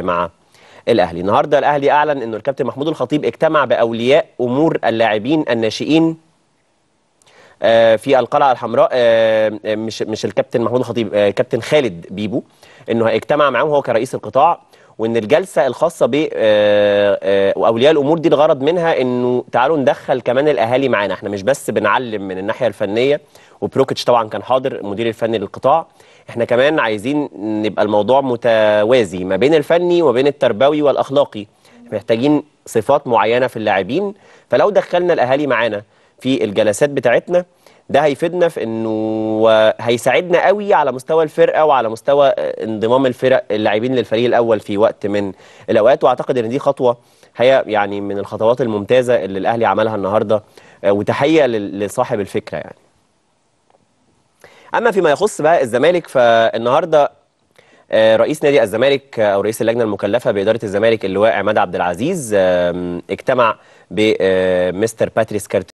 مع الاهلي النهارده الاهلي اعلن انه الكابتن محمود الخطيب اجتمع باولياء امور اللاعبين الناشئين آه، في القلعه الحمراء آه، آه، مش مش الكابتن محمود الخطيب كابتن خالد بيبو انه هيجتمع معاهم هو كرئيس القطاع وان الجلسه الخاصه ب آه، آه، اولياء الامور دي الغرض منها انه تعالوا ندخل كمان الاهالي معانا احنا مش بس بنعلم من الناحيه الفنيه وبروكيتش طبعا كان حاضر المدير الفني للقطاع احنا كمان عايزين نبقى الموضوع متوازي ما بين الفني وما بين التربوي والاخلاقي محتاجين صفات معينه في اللاعبين فلو دخلنا الاهالي معانا في الجلسات بتاعتنا ده هيفيدنا في انه هيساعدنا قوي على مستوى الفرقه وعلى مستوى آه، انضمام الفرق اللاعبين للفريق الاول في وقت من الاوقات واعتقد ان دي خطوه هي يعني من الخطوات الممتازه اللي الاهلي عملها النهارده آه، وتحيه لصاحب الفكره يعني. اما فيما يخص بقى الزمالك فالنهارده آه، رئيس نادي الزمالك او رئيس اللجنه المكلفه باداره الزمالك اللواء عماد عبد العزيز اجتمع بمستر باتريس كارتي